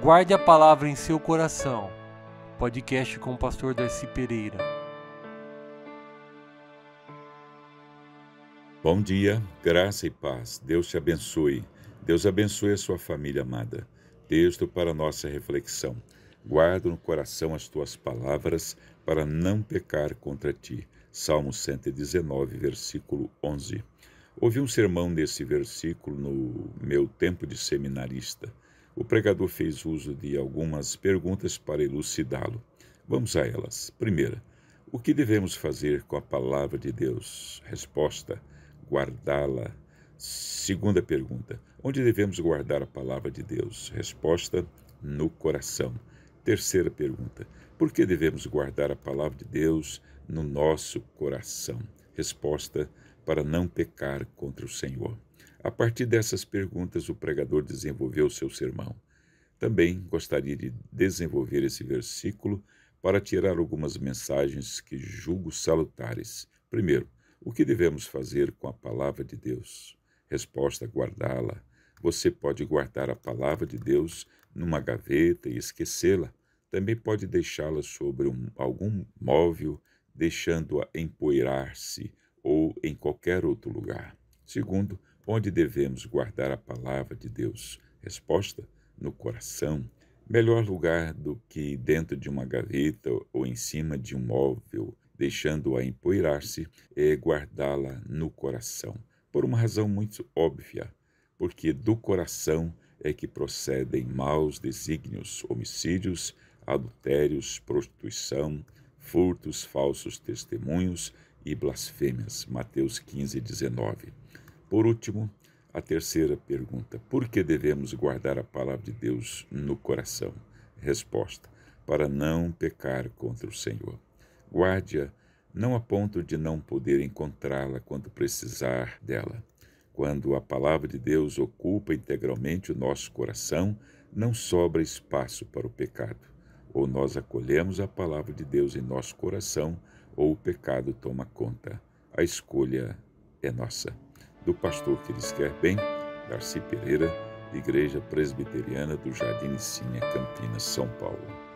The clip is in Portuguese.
Guarde a palavra em seu coração. Podcast com o pastor Darcy Pereira. Bom dia, graça e paz. Deus te abençoe. Deus abençoe a sua família amada. Texto para nossa reflexão. Guardo no coração as tuas palavras para não pecar contra ti. Salmo 119, versículo 11. Ouvi um sermão desse versículo no meu tempo de seminarista. O pregador fez uso de algumas perguntas para elucidá-lo. Vamos a elas. Primeira, o que devemos fazer com a palavra de Deus? Resposta: guardá-la. Segunda pergunta: onde devemos guardar a palavra de Deus? Resposta: no coração. Terceira pergunta: por que devemos guardar a palavra de Deus no nosso coração? Resposta: para não pecar contra o Senhor. A partir dessas perguntas, o pregador desenvolveu seu sermão. Também gostaria de desenvolver esse versículo para tirar algumas mensagens que julgo salutares. Primeiro, o que devemos fazer com a palavra de Deus? Resposta: guardá-la. Você pode guardar a palavra de Deus numa gaveta e esquecê-la. Também pode deixá-la sobre um, algum móvel, deixando-a empoeirar-se ou em qualquer outro lugar. Segundo, onde devemos guardar a palavra de Deus? Resposta: no coração. Melhor lugar do que dentro de uma gaveta ou em cima de um móvel, deixando-a empoeirar-se, é guardá-la no coração. Por uma razão muito óbvia, porque do coração é que procedem maus desígnios, homicídios, adultérios, prostituição, furtos, falsos testemunhos e blasfêmias. Mateus 15, 19. Por último, a terceira pergunta: por que devemos guardar a palavra de Deus no coração? Resposta: para não pecar contra o Senhor. Guarde-a não a ponto de não poder encontrá-la quando precisar dela. Quando a palavra de Deus ocupa integralmente o nosso coração, não sobra espaço para o pecado. Ou nós acolhemos a palavra de Deus em nosso coração, ou o pecado toma conta. A escolha é nossa do pastor que lhes quer bem, Darcy Pereira, Igreja Presbiteriana do Jardim Sinha, Campinas, São Paulo.